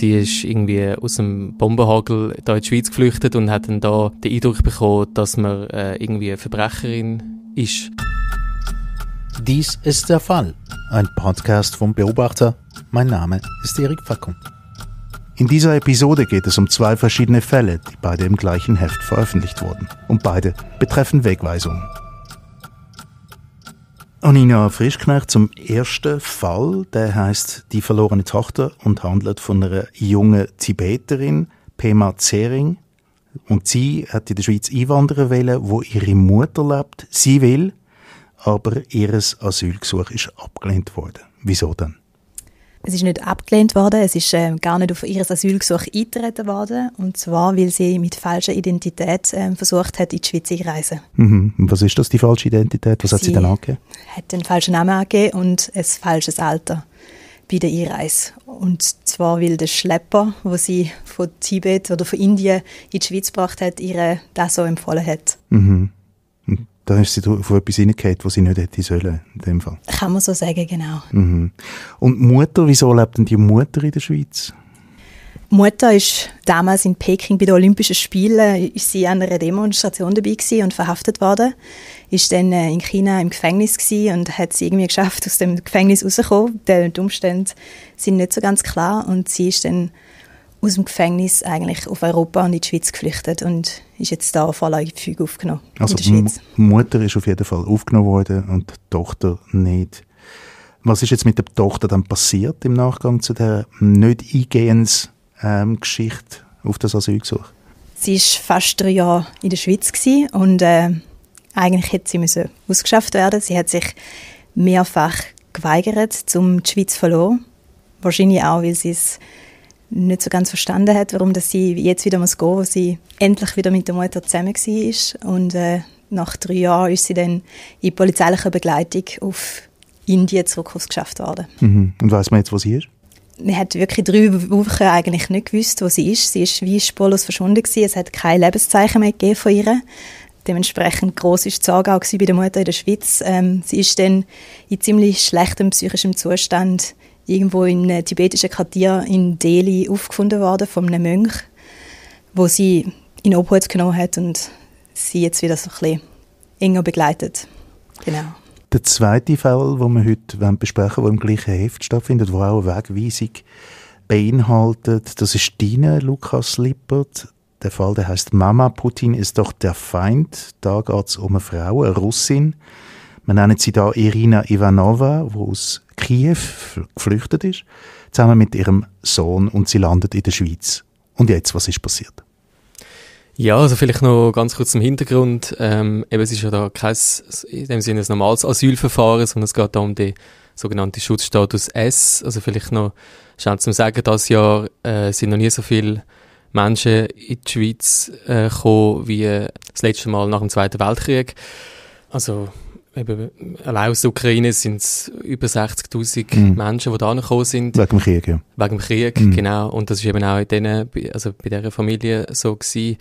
die ist irgendwie aus dem Bombenhagel da in die Schweiz geflüchtet und hat dann da den Eindruck bekommen, dass man äh, irgendwie eine Verbrecherin ist. Dies ist der Fall. Ein Podcast vom Beobachter. Mein Name ist Erik Fackung. In dieser Episode geht es um zwei verschiedene Fälle, die beide im gleichen Heft veröffentlicht wurden. Und beide betreffen Wegweisungen habe ich noch frisch zum ersten Fall. Der heißt Die verlorene Tochter und handelt von einer jungen Tibeterin, Pema Zering. Und sie hat in der Schweiz einwandern wollen, wo ihre Mutter lebt. Sie will, aber ihr Asylgesuch ist abgelehnt worden. Wieso denn? Es ist nicht abgelehnt worden, es ist äh, gar nicht auf ihr Asylgesuch eingetreten worden. Und zwar, weil sie mit falscher Identität äh, versucht hat, in die Schweiz einzureisen. Mhm. Was ist das, die falsche Identität? Was sie hat sie dann angegeben? hat den falschen Namen angegeben und ein falsches Alter bei der Einreise. Und zwar, weil der Schlepper, wo sie von Tibet oder von Indien in die Schweiz gebracht hat, ihr das so empfohlen hat. Mhm da ist sie auf etwas hineingehauen, was sie nicht hätte sollen, in dem Fall. Kann man so sagen, genau. Mhm. Und Mutter, wieso lebt denn die Mutter in der Schweiz? Mutter ist damals in Peking bei den Olympischen Spielen ist sie an einer Demonstration dabei und verhaftet worden. Ist dann äh, in China im Gefängnis und hat es irgendwie geschafft, aus dem Gefängnis rauszukommen. Die Umstände sind nicht so ganz klar und sie ist dann aus dem Gefängnis eigentlich auf Europa und in die Schweiz geflüchtet und ist jetzt da vorläufig aufgenommen. Also die Mutter ist auf jeden Fall aufgenommen worden und die Tochter nicht. Was ist jetzt mit der Tochter dann passiert im Nachgang zu der nicht eingehenden ähm, Geschichte auf das Asylgesuch? Sie war fast drei Jahre in der Schweiz und äh, eigentlich hätte sie müssen ausgeschafft werden. Sie hat sich mehrfach geweigert, um die Schweiz zu verloren. Wahrscheinlich auch, weil sie es nicht so ganz verstanden hat, warum dass sie jetzt wieder muss gehen, wo sie endlich wieder mit der Mutter zusammen war. Und äh, nach drei Jahren ist sie dann in polizeilicher Begleitung auf Indien zurück aufgeschafft worden. Mhm. Und weiß man jetzt, wo sie ist? Man hat wirklich drei Wochen eigentlich nicht gewusst, wo sie ist. Sie ist wie spurlos verschwunden gewesen. Es hat kein Lebenszeichen mehr gegeben von ihr. Dementsprechend groß ist die Sorge auch bei der Mutter in der Schweiz. Ähm, sie ist dann in ziemlich schlechtem psychischem Zustand irgendwo in einem tibetischen Quartier in Delhi aufgefunden worden von einem Mönch, wo sie in Obhut genommen hat und sie jetzt wieder so ein bisschen enger begleitet. Genau. Der zweite Fall, den wir heute besprechen wollen, der im gleichen Heft stattfindet, der auch eine Wegweisung beinhaltet, das ist Dina Lukas Lippert. Der Fall, der heißt Mama Putin ist doch der Feind. Da geht es um eine Frau, eine Russin, wir nennen sie da Irina Ivanova, die aus Kiew geflüchtet ist, zusammen mit ihrem Sohn und sie landet in der Schweiz. Und jetzt, was ist passiert? Ja, also vielleicht noch ganz kurz zum Hintergrund. Ähm, eben, es ist ja da kein, in dem Sinne ein normales Asylverfahren, sondern es geht da um den sogenannten Schutzstatus S. Also vielleicht noch schnell zum Sagen, dieses Jahr äh, sind noch nie so viele Menschen in die Schweiz äh, gekommen wie äh, das letzte Mal nach dem Zweiten Weltkrieg. Also eben, allein aus der Ukraine sind es über 60.000 mm. Menschen, die da gekommen sind. Wegen dem Krieg, ja. Wegen dem Krieg, mm. genau. Und das ist eben auch in denen, also bei dieser Familie so gewesen.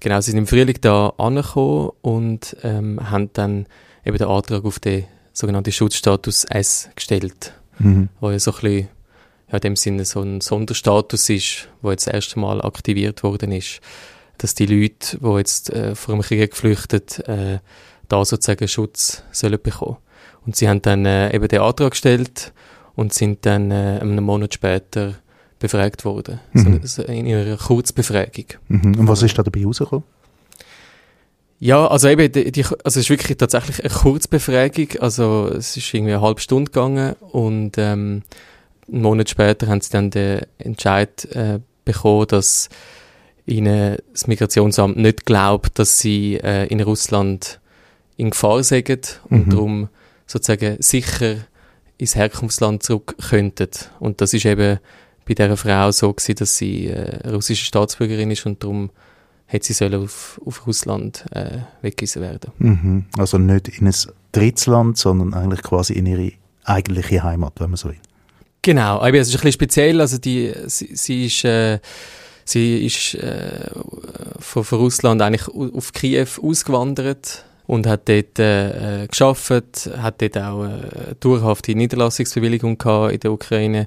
Genau, sie sind im Frühling da angekommen und ähm, haben dann eben den Antrag auf den sogenannten Schutzstatus S gestellt, mhm. wo ja so ein bisschen, ja, in dem Sinne so ein Sonderstatus ist, wo jetzt das erste Mal aktiviert worden ist, dass die Leute, die jetzt äh, vor dem Krieg geflüchtet äh, da sozusagen Schutz sollen bekommen. Und sie haben dann äh, eben den Antrag gestellt und sind dann äh, einen Monat später befragt worden. Mhm. So, in ihrer Kurzbefragung. Mhm. Und was ist da dabei rausgekommen? Ja, also eben, die, die, also es ist wirklich tatsächlich eine Kurzbefragung. Also es ist irgendwie eine halbe Stunde gegangen und ähm, einen Monat später haben sie dann den Entscheid äh, bekommen, dass ihnen das Migrationsamt nicht glaubt, dass sie äh, in Russland in Gefahr sägen und mhm. darum sozusagen sicher ins Herkunftsland zurück könnten. Und das ist eben bei dieser Frau so gewesen, dass sie äh, russische Staatsbürgerin ist und darum hätte sie sollen auf, auf Russland äh, weggewiesen werden. Mhm. Also nicht in ein Drittland, sondern eigentlich quasi in ihre eigentliche Heimat, wenn man so will. Genau, aber es ist ein bisschen speziell, also die, sie, sie ist... Äh, Sie ist äh, von, von, Russland eigentlich auf Kiew ausgewandert und hat dort äh, äh, geschafft, hat dort auch eine äh, dauerhafte Niederlassungsbewilligung gehabt in der Ukraine.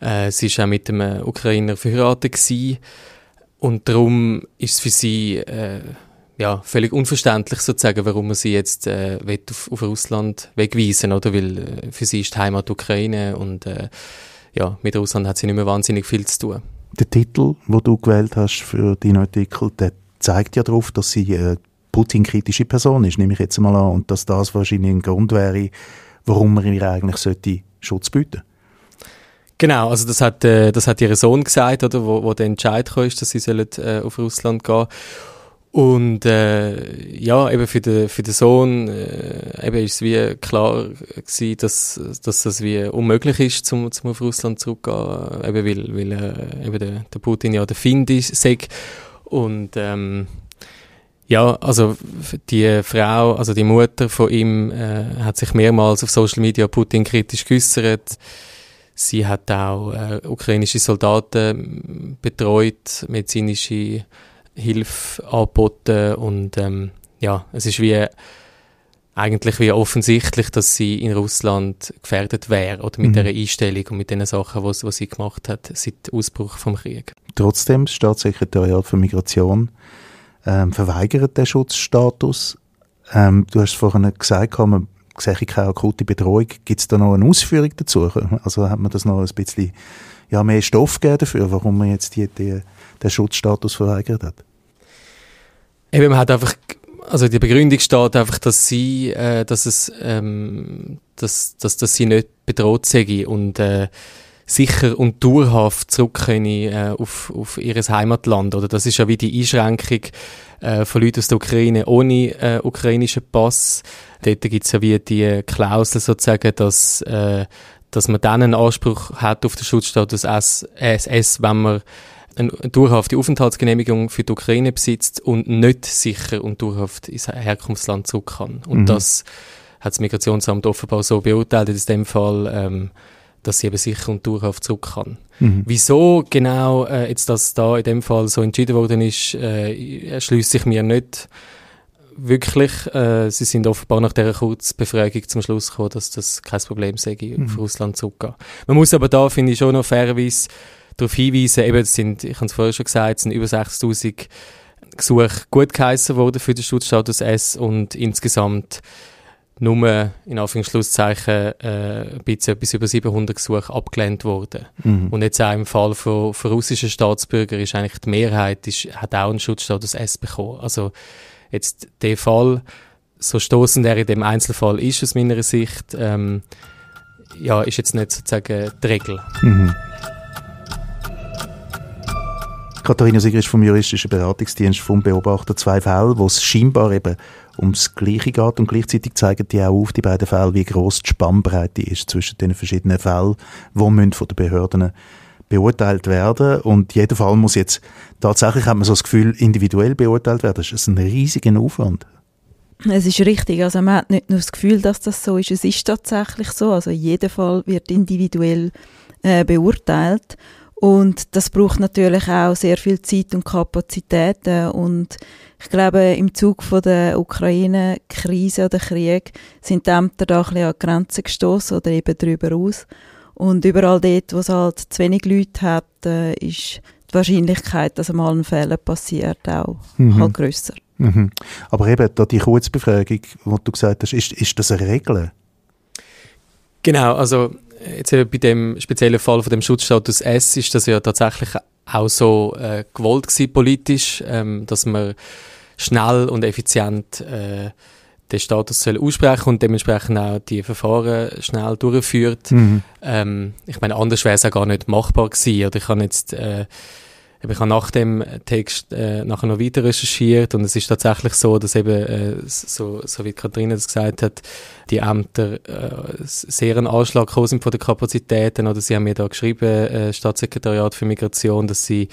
Äh, sie ist auch mit einem äh, Ukrainer verheiratet gewesen. und darum ist es für sie äh, ja, völlig unverständlich sozusagen, warum man sie jetzt äh, auf, auf Russland wegweisen, oder? Weil äh, für sie ist die Heimat Ukraine und äh, ja, mit Russland hat sie nicht mehr wahnsinnig viel zu tun. Der Titel, den du gewählt hast für deinen Artikel, der zeigt ja darauf, dass sie äh, Putin-kritische Person ist, nehme ich jetzt mal an. Und dass das wahrscheinlich ein Grund wäre, warum man ihr eigentlich sollte Schutz bieten Genau, also das hat, äh, das hat ihr Sohn gesagt, oder, wo, wo der Entscheid kam, dass sie sollen, äh, auf Russland gehen und äh, ja, eben für den, für den Sohn äh, eben ist es wie klar gewesen, dass, dass das wie unmöglich ist, zum, zum auf Russland zurückzugehen, eben weil, weil äh, eben der, der Putin ja der Find ist, sei. Und ähm, ja, also die Frau, also die Mutter von ihm, äh, hat sich mehrmals auf Social Media Putin kritisch geäußert. Sie hat auch äh, ukrainische Soldaten betreut, medizinische Hilfe angeboten und ähm, ja, es ist wie eigentlich wie offensichtlich, dass sie in Russland gefährdet wäre oder mit mhm. dieser Einstellung und mit den Sachen, was, was sie gemacht hat seit Ausbruch vom Krieg. Trotzdem, das Staatssekretariat für Migration ähm, verweigert den Schutzstatus. Ähm, du hast vorhin gesagt, man sehe keine akute Bedrohung. Gibt es da noch eine Ausführung dazu? Also hat man das noch ein bisschen ja, mehr Stoff gegeben dafür, warum man jetzt die, die, den Schutzstatus verweigert hat? Eben, man hat einfach, also die Begründung steht einfach, dass sie, äh, dass es, ähm, dass, dass, dass sie nicht bedroht sei und äh, sicher und dauerhaft zurück können, äh, auf, auf ihr Heimatland. Oder das ist ja wie die Einschränkung äh, von Leuten aus der Ukraine ohne äh, ukrainischen Pass. Dort gibt es ja wie die Klausel sozusagen, dass, äh, dass man dann einen Anspruch hat auf den Schutzstatus SS, wenn man eine dauerhafte Aufenthaltsgenehmigung für die Ukraine besitzt und nicht sicher und dauerhaft ins Herkunftsland zurück kann. Und mhm. das hat das Migrationsamt offenbar so beurteilt, in dem Fall ähm, dass sie eben sicher und dauerhaft zurück kann. Mhm. Wieso genau äh, jetzt das da in dem Fall so entschieden worden ist, äh, erschließt ich mir nicht wirklich. Äh, sie sind offenbar nach dieser Kurzbefragung zum Schluss gekommen, dass das kein Problem sei, mhm. auf Russland zurückzugehen. Man muss aber da, finde ich, schon noch fairerweise darauf hinweisen, eben, es sind, ich habe es vorher schon gesagt, es sind über 6000 Gesuche gut geheissen worden für den Schutzstatus S und insgesamt nur in Anführungszeichen äh, ein etwas über 700 Gesuche abgelehnt worden. Mhm. Und jetzt auch im Fall von, von russischen Staatsbürgern ist eigentlich die Mehrheit ist, hat auch einen Schutzstatus S bekommen. Also jetzt der Fall, so stoßend er in dem Einzelfall ist aus meiner Sicht, ähm, ja, ist jetzt nicht sozusagen die Regel. Mhm. Katharina Sieger ist vom juristischen Beratungsdienst vom Beobachter zwei Fälle, wo es scheinbar eben ums Gleiche geht und gleichzeitig zeigen die auch auf, die beiden Fälle, wie groß die Spannbreite ist zwischen den verschiedenen Fällen, die von den Behörden beurteilt werden und jeder Fall muss jetzt tatsächlich hat man so das Gefühl individuell beurteilt werden. Das ist ein riesiger Aufwand. Es ist richtig, also man hat nicht nur das Gefühl, dass das so ist, es ist tatsächlich so. Also jeder Fall wird individuell äh, beurteilt und das braucht natürlich auch sehr viel Zeit und Kapazitäten. Und ich glaube, im Zug der Ukraine-Krise oder Krieg sind die Ämter da ein bisschen an Grenzen gestossen oder eben darüber aus. Und überall dort, wo es halt zu wenig Leute hat, äh, ist die Wahrscheinlichkeit, dass mal ein Fehler passiert, auch mhm. halt grösser. Mhm. Aber eben, da die Kurzbefragung, die du gesagt hast, ist, ist das eine Regel? Genau, also jetzt bei dem speziellen Fall von dem Schutzstatus S ist das ja tatsächlich auch so äh, gewollt gewesen, politisch, ähm, dass man schnell und effizient äh, den Status soll aussprechen und dementsprechend auch die Verfahren schnell durchführt. Mhm. Ähm, ich meine, anders wäre es auch gar nicht machbar gewesen. Oder ich habe jetzt äh, ich habe nach dem Text äh, nachher noch weiter recherchiert und es ist tatsächlich so, dass eben, äh, so, so wie Katharina das gesagt hat, die Ämter äh, sehr einen Anschlag sind von den Kapazitäten oder sie haben mir da geschrieben, äh, Staatssekretariat für Migration, dass sie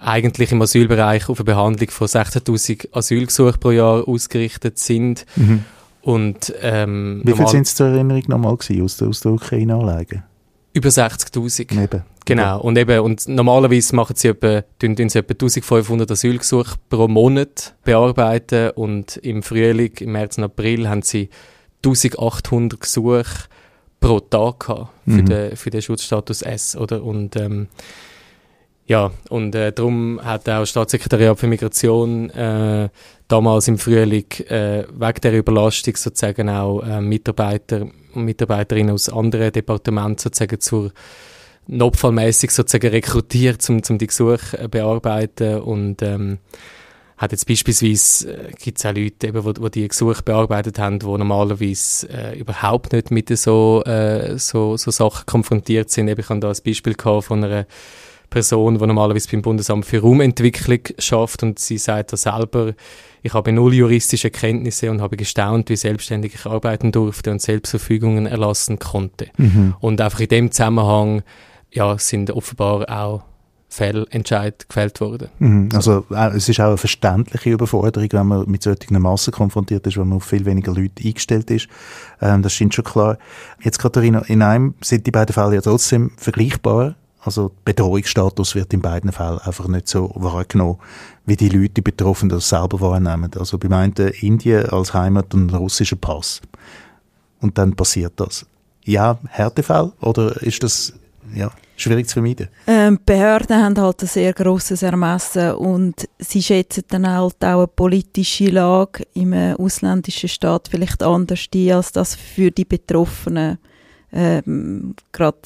eigentlich im Asylbereich auf eine Behandlung von 16.000 Asylgesuchen pro Jahr ausgerichtet sind. Mhm. Und, ähm, Wie viel sind es zur Erinnerung nochmal gewesen, aus der, aus der Ukraine anlegen? Über 60.000. Eben. Genau, genau, und eben, und normalerweise machen sie etwa, tun, tun sie etwa 1500 Asylgesuche pro Monat bearbeiten und im Frühling, im März und April haben sie 1800 Gesuche pro Tag gehabt für, mhm. den, für den Schutzstatus S, oder? Und, ähm, ja, und äh, darum hat auch das Staatssekretariat für Migration äh, damals im Frühling äh, wegen der Überlastung sozusagen auch äh, Mitarbeiter und Mitarbeiterinnen aus anderen Departementen sozusagen zur notfallmäßig sozusagen rekrutiert, um, um die Gesuche zu äh, bearbeiten und ähm, hat jetzt beispielsweise äh, gibt es auch Leute, eben, wo, wo die Gesuche bearbeitet haben, die normalerweise äh, überhaupt nicht mit so, äh, so, so Sachen konfrontiert sind. Eben, ich habe da ein Beispiel von einer Person, die normalerweise beim Bundesamt für Raumentwicklung schafft und sie sagt da selber, ich habe null juristische Kenntnisse und habe gestaunt, wie selbstständig ich arbeiten durfte und Selbstverfügungen erlassen konnte. Mhm. Und einfach in dem Zusammenhang ja, sind offenbar auch Fehlentscheid gefällt worden. Mhm. Also äh, es ist auch eine verständliche Überforderung, wenn man mit solchen Massen konfrontiert ist, wenn man auf viel weniger Leute eingestellt ist. Ähm, das scheint schon klar. Jetzt Katharina, in einem sind die beiden Fälle ja trotzdem vergleichbar. Also Bedrohungsstatus wird in beiden Fällen einfach nicht so wahrgenommen, wie die Leute, die Betroffenen das selber wahrnehmen. Also bei einen Indien als Heimat und einen russischen Pass. Und dann passiert das. Ja, Härtefall? Oder ist das, ja schwierig zu vermeiden? Ähm, Behörden haben halt ein sehr grosses Ermessen und sie schätzen dann halt auch eine politische Lage im äh, ausländischen Staat vielleicht anders die als das für die Betroffenen ähm, gerade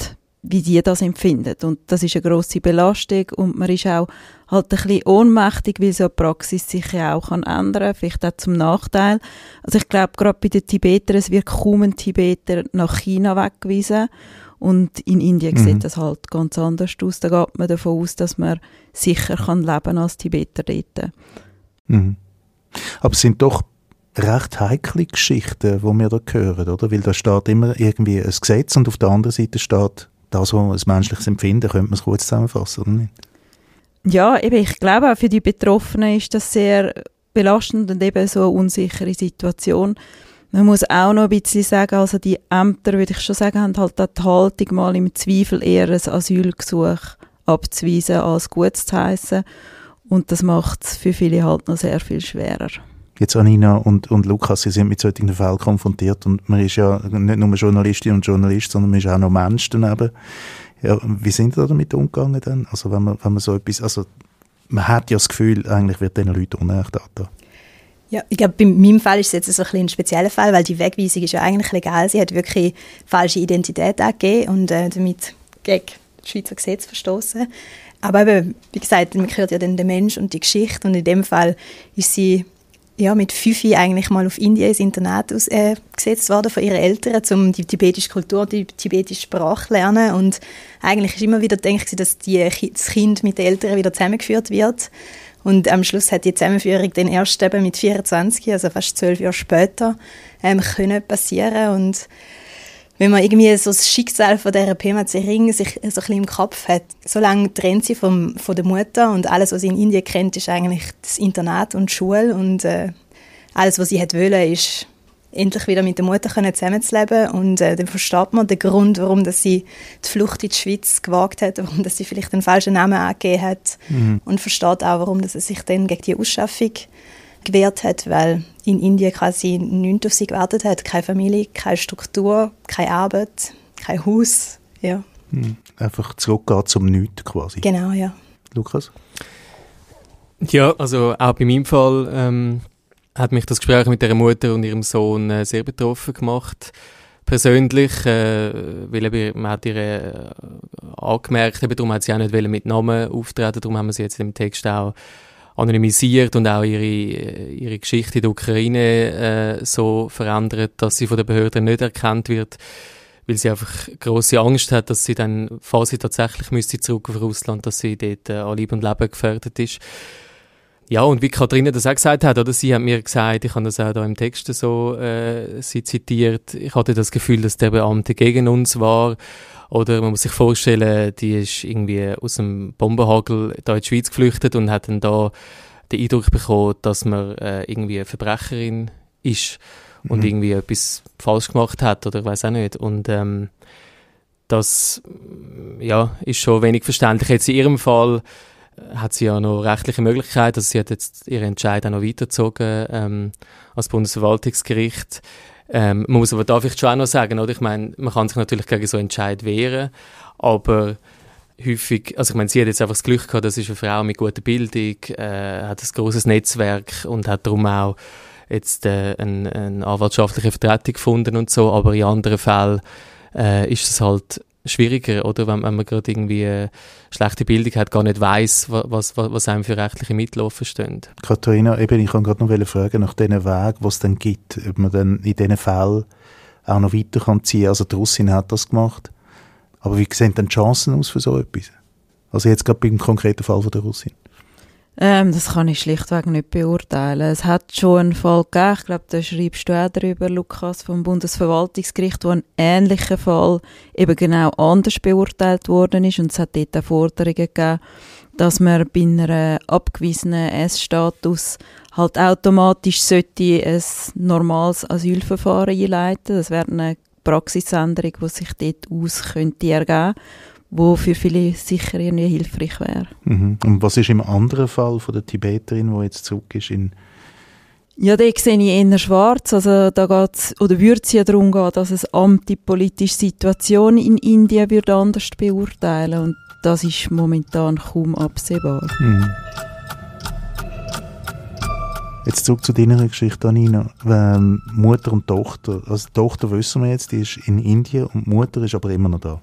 wie die das empfinden. Und das ist eine grosse Belastung und man ist auch halt ein bisschen ohnmächtig, weil so eine Praxis sich ja auch kann ändern kann, vielleicht auch zum Nachteil. Also ich glaube, gerade bei den Tibetern, es wird kaum ein Tibeter nach China weggewiesen. Und in Indien mhm. sieht das halt ganz anders aus. Da geht man davon aus, dass man sicher kann leben als Tibeter dort. Mhm. Aber es sind doch recht heikle Geschichten, die wir da hören, oder? Weil da steht immer irgendwie ein Gesetz und auf der anderen Seite steht das, was ein menschliches Empfinden, könnte man es kurz zusammenfassen, oder nicht? Ja, eben, ich glaube auch für die Betroffenen ist das sehr belastend und eben so eine unsichere Situation man muss auch noch ein bisschen sagen, also die Ämter, würde ich schon sagen, haben halt die Haltung mal im Zweifel eher ein Asylgesuch abzuweisen als gut zu heissen. Und das macht es für viele halt noch sehr viel schwerer. Jetzt Anina und, und Lukas, Sie sind mit solchen Fällen konfrontiert und man ist ja nicht nur Journalistin und Journalist, sondern man ist auch noch Mensch daneben. Ja, wie sind Sie damit umgegangen dann? Also wenn man, wenn man so etwas, also man hat ja das Gefühl, eigentlich wird diesen Leuten Unrecht angetan. Ja, ich glaube, bei meinem Fall ist es jetzt so ein, ein spezieller Fall, weil die Wegweisung ist ja eigentlich legal. Sie hat wirklich falsche Identität angegeben und äh, damit gegen das Schweizer Gesetz verstoßen. Aber eben, wie gesagt, man hört ja dann den Mensch und die Geschichte und in dem Fall ist sie ja, mit fünf eigentlich mal auf Indien ins Internat aus, äh, gesetzt worden von ihren Eltern, um die tibetische Kultur, die tibetische Sprache zu lernen. Und eigentlich ist immer wieder denkt sie, dass die, das Kind mit den Eltern wieder zusammengeführt wird. Und am Schluss hat die Zusammenführung den erst eben mit 24, also fast zwölf Jahre später, ähm, können passieren und wenn man irgendwie so das Schicksal von dieser PMC Ring sich so ein bisschen im Kopf hat, so lange trennt sie vom, von der Mutter und alles, was sie in Indien kennt, ist eigentlich das Internat und die Schule und äh, alles, was sie hat wollen, ist endlich wieder mit der Mutter können zusammenzuleben und äh, dann versteht man den Grund, warum dass sie die Flucht in die Schweiz gewagt hat, warum dass sie vielleicht den falschen Namen angegeben hat mhm. und versteht auch, warum dass sie sich dann gegen die Ausschaffung gewehrt hat, weil in Indien quasi nichts auf sie gewartet hat, keine Familie, keine Struktur, keine Arbeit, kein Haus, ja. Mhm. Einfach zurückgehen zum Nichts quasi. Genau, ja. Lukas? Ja, also auch bei meinem Fall ähm hat mich das Gespräch mit ihrer Mutter und ihrem Sohn äh, sehr betroffen gemacht. Persönlich, äh, weil eben, man hat ihr äh, angemerkt, eben, darum hat sie auch nicht mit Namen auftreten, darum haben wir sie jetzt im Text auch anonymisiert und auch ihre, äh, ihre Geschichte in der Ukraine äh, so verändert, dass sie von der Behörde nicht erkannt wird, weil sie einfach große Angst hat, dass sie dann, falls sie tatsächlich müsste zurück auf Russland, dass sie dort äh, an Leben und Leben gefährdet ist. Ja, und wie Katharina das auch gesagt hat, oder sie hat mir gesagt, ich habe das auch da im Text so äh, sie zitiert, ich hatte das Gefühl, dass der Beamte gegen uns war. Oder man muss sich vorstellen, die ist irgendwie aus dem Bombenhagel da in die Schweiz geflüchtet und hat dann da den Eindruck bekommen, dass man äh, irgendwie eine Verbrecherin ist und mhm. irgendwie etwas falsch gemacht hat oder ich weiß auch nicht. Und ähm, das ja, ist schon wenig verständlich. Jetzt in ihrem Fall äh, hat sie ja noch rechtliche Möglichkeiten. also sie hat jetzt ihren Entscheid auch noch weitergezogen ähm, als Bundesverwaltungsgericht. Ähm, man muss aber darf ich schon auch noch sagen, oder? Ich meine, man kann sich natürlich gegen so einen Entscheid wehren, aber häufig, also ich meine, sie hat jetzt einfach das Glück gehabt, das ist eine Frau mit guter Bildung, äh, hat ein großes Netzwerk und hat darum auch jetzt äh, eine, eine anwaltschaftliche Vertretung gefunden und so, aber in anderen Fällen äh, ist es halt schwieriger, oder? Wenn, wenn man gerade irgendwie eine schlechte Bildung hat, gar nicht weiß, was, was, was einem für rechtliche Mittel offen stehen. Katharina, eben, ich kann gerade noch fragen nach diesen Wegen, was es dann gibt, ob man dann in diesen Fällen auch noch weiter kann ziehen kann. Also die Russin hat das gemacht. Aber wie sehen denn die Chancen aus für so etwas? Also jetzt gerade beim konkreten Fall von der Russin. Ähm, das kann ich schlichtweg nicht beurteilen. Es hat schon einen Fall gegeben, ich glaube, da schreibst du auch darüber, Lukas, vom Bundesverwaltungsgericht, wo ein ähnlicher Fall eben genau anders beurteilt worden ist und es hat dort auch Forderungen gegeben, dass man bei einem abgewiesenen S-Status halt automatisch sollte ein normales Asylverfahren einleiten. Das wäre eine Praxisänderung, die sich dort aus könnte ergeben wo für viele sicher irgendwie hilfreich wäre. Mhm. Und was ist im anderen Fall von der Tibeterin, die jetzt zurück ist in ja, da sehe ich eher schwarz. Also, da geht's, oder würde es ja darum gehen, dass es antipolitische Situation in Indien würde anders beurteilen. Und das ist momentan kaum absehbar. Mhm. Jetzt zurück zu deiner Geschichte, Anina. Ähm, Mutter und Tochter. Also, die Tochter wissen wir jetzt, die ist in Indien und die Mutter ist aber immer noch da.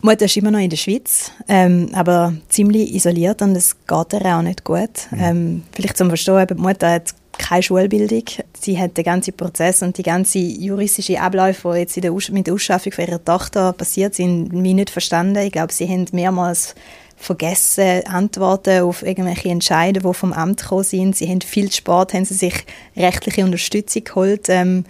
Mutter ist immer noch in der Schweiz, ähm, aber ziemlich isoliert und es geht ihr auch nicht gut. Mhm. Ähm, vielleicht zum Verstehen, die Mutter hat keine Schulbildung. Sie hat den ganzen Prozess und die ganzen juristischen Abläufe, die jetzt der mit der Ausschaffung von ihrer Tochter passiert sind, mir nicht verstanden. Ich glaube, sie haben mehrmals vergessen, Antworten auf irgendwelche Entscheidungen, die vom Amt gekommen sind. Sie haben viel Sport, haben sie sich rechtliche Unterstützung geholt. Ähm,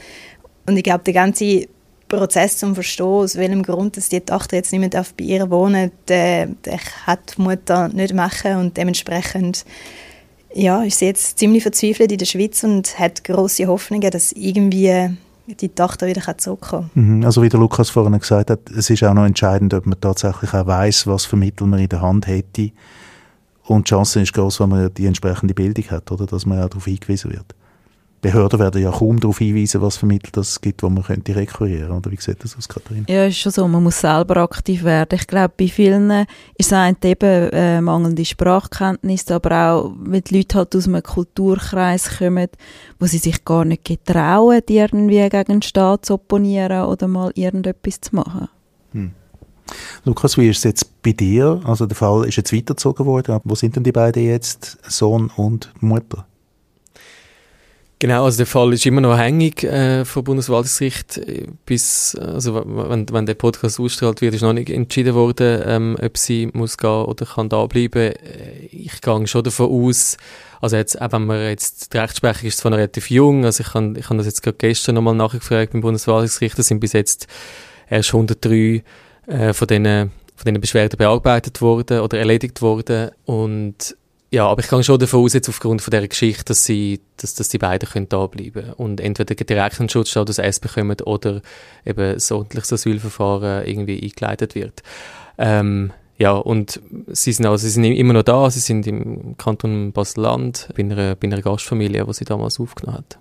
und ich glaube, der ganze Prozess zum Verstehen, aus welchem Grund dass die Tochter jetzt nicht mehr bei ihr wohnen darf, den, den kann die Mutter nicht machen und dementsprechend ja, ist sie jetzt ziemlich verzweifelt in der Schweiz und hat große Hoffnungen, dass irgendwie die Tochter wieder zurückkommen kann. Mhm, also wie der Lukas vorhin gesagt hat, es ist auch noch entscheidend, ob man tatsächlich auch weiss, was für Mittel man in der Hand hätte. Und die Chance ist groß, wenn man die entsprechende Bildung hat, oder, dass man auch darauf hingewiesen wird. Behörden werden ja kaum darauf hinweisen, was für Mittel es gibt, die man könnte rekurrieren könnte. Oder wie sieht das aus, Katharina? Ja, ist schon so. Man muss selber aktiv werden. Ich glaube, bei vielen ist es eben äh, mangelnde Sprachkenntnis, aber auch, wenn die Leute halt aus einem Kulturkreis kommen, wo sie sich gar nicht getrauen, irgendwie gegen den Staat zu opponieren oder mal irgendetwas zu machen. Hm. Lukas, wie ist es jetzt bei dir? Also der Fall ist jetzt weitergezogen worden. Wo sind denn die beiden jetzt, Sohn und Mutter? Genau, also der Fall ist immer noch hängig äh, vom Bundesverwaltungsgericht. Äh, bis, also wenn, wenn der Podcast ausgestrahlt wird, ist noch nicht entschieden worden, ähm, ob sie muss gehen oder kann da bleiben. Äh, ich gehe schon davon aus, also jetzt, auch wenn man jetzt, die Rechtsprechung ist zwar noch relativ jung, also ich habe ich hab das jetzt gerade gestern nochmal nachgefragt beim Bundesverwaltungsgericht, da sind bis jetzt erst 103 äh, von diesen von diesen Beschwerden bearbeitet worden oder erledigt worden und ja, aber ich gehe schon davon aus, jetzt aufgrund von dieser Geschichte, dass, sie, dass, dass die beiden können da bleiben und entweder direkt einen Schutzstatus S bekommen oder eben das ordentliches Asylverfahren irgendwie eingeleitet wird. Ähm, ja, und sie sind, also, sie sind immer noch da, sie sind im Kanton Basel-Land bei einer, bei einer Gastfamilie, die sie damals aufgenommen hat.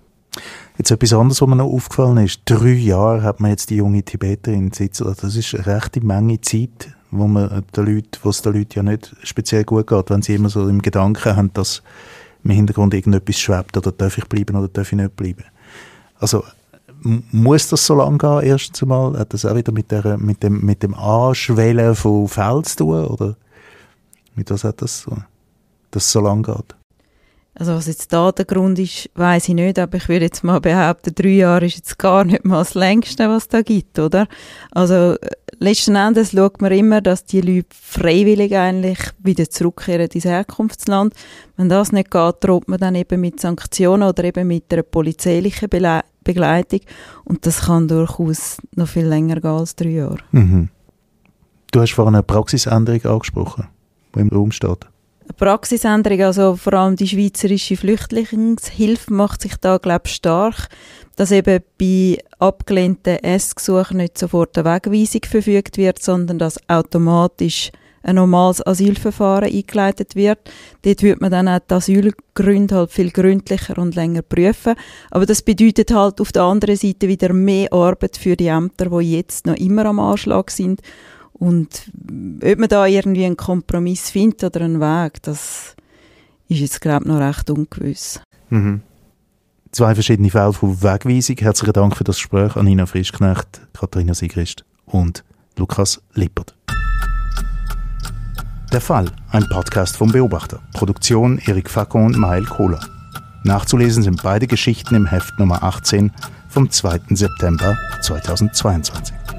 Jetzt etwas anderes, was mir noch aufgefallen ist. Drei Jahre hat man jetzt die junge Tibeterin sitzen lassen. Also, das ist eine rechte Menge Zeit wo man den Leuten, wo es den Leuten ja nicht speziell gut geht, wenn sie immer so im Gedanken haben, dass im Hintergrund irgendetwas schwebt oder darf ich bleiben oder darf ich nicht bleiben. Also muss das so lang gehen, erstens einmal? Hat das auch wieder mit, der, mit, dem, mit dem Anschwellen von Fällen zu tun? Oder mit was hat das so? Dass es so lang geht? Also was jetzt da der Grund ist, weiß ich nicht, aber ich würde jetzt mal behaupten, drei Jahre ist jetzt gar nicht mal das längste, was da gibt, oder? Also äh, letzten Endes schaut man immer, dass die Leute freiwillig eigentlich wieder zurückkehren ins Herkunftsland. Wenn das nicht geht, droht man dann eben mit Sanktionen oder eben mit einer polizeilichen Bele Begleitung und das kann durchaus noch viel länger gehen als drei Jahre. Mhm. Du hast vorhin eine Praxisänderung angesprochen, die im Raum steht. Praxisänderung, also vor allem die schweizerische Flüchtlingshilfe macht sich da, glaube ich, stark, dass eben bei abgelehnten Essgesuchen nicht sofort eine Wegweisung verfügt wird, sondern dass automatisch ein normales Asylverfahren eingeleitet wird. Dort würde man dann auch die Asylgründe halt viel gründlicher und länger prüfen. Aber das bedeutet halt auf der anderen Seite wieder mehr Arbeit für die Ämter, die jetzt noch immer am Anschlag sind und ob man da irgendwie einen Kompromiss findet oder einen Weg, das ist jetzt, glaube ich, noch recht ungewiss. Mhm. Zwei verschiedene Fälle von Wegweisung. Herzlichen Dank für das Gespräch an Nina Frischknecht, Katharina Siegrist und Lukas Lippert. Der Fall, ein Podcast vom Beobachter. Produktion Erik Facon und Mael Kohler. Nachzulesen sind beide Geschichten im Heft Nummer 18 vom 2. September 2022.